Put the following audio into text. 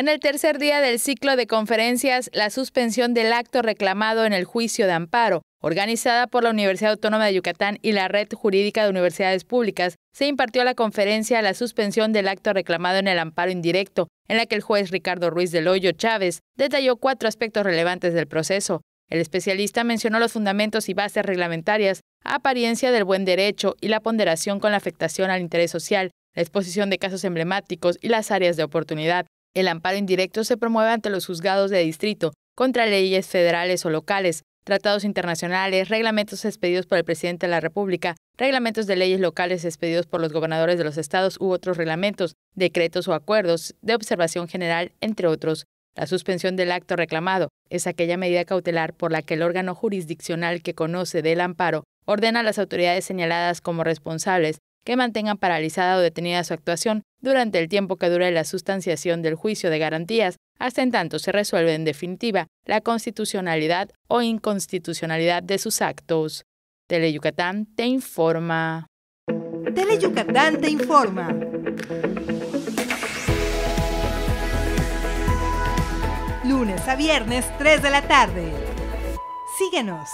En el tercer día del ciclo de conferencias, la suspensión del acto reclamado en el juicio de amparo, organizada por la Universidad Autónoma de Yucatán y la Red Jurídica de Universidades Públicas, se impartió la conferencia La suspensión del acto reclamado en el amparo indirecto, en la que el juez Ricardo Ruiz del Hoyo Chávez detalló cuatro aspectos relevantes del proceso. El especialista mencionó los fundamentos y bases reglamentarias, apariencia del buen derecho y la ponderación con la afectación al interés social, la exposición de casos emblemáticos y las áreas de oportunidad. El amparo indirecto se promueve ante los juzgados de distrito, contra leyes federales o locales, tratados internacionales, reglamentos expedidos por el presidente de la República, reglamentos de leyes locales expedidos por los gobernadores de los estados u otros reglamentos, decretos o acuerdos de observación general, entre otros. La suspensión del acto reclamado es aquella medida cautelar por la que el órgano jurisdiccional que conoce del amparo ordena a las autoridades señaladas como responsables que mantengan paralizada o detenida su actuación durante el tiempo que dure la sustanciación del juicio de garantías, hasta en tanto se resuelve en definitiva la constitucionalidad o inconstitucionalidad de sus actos. TeleYucatán te informa. TeleYucatán te informa. Lunes a viernes, 3 de la tarde. Síguenos.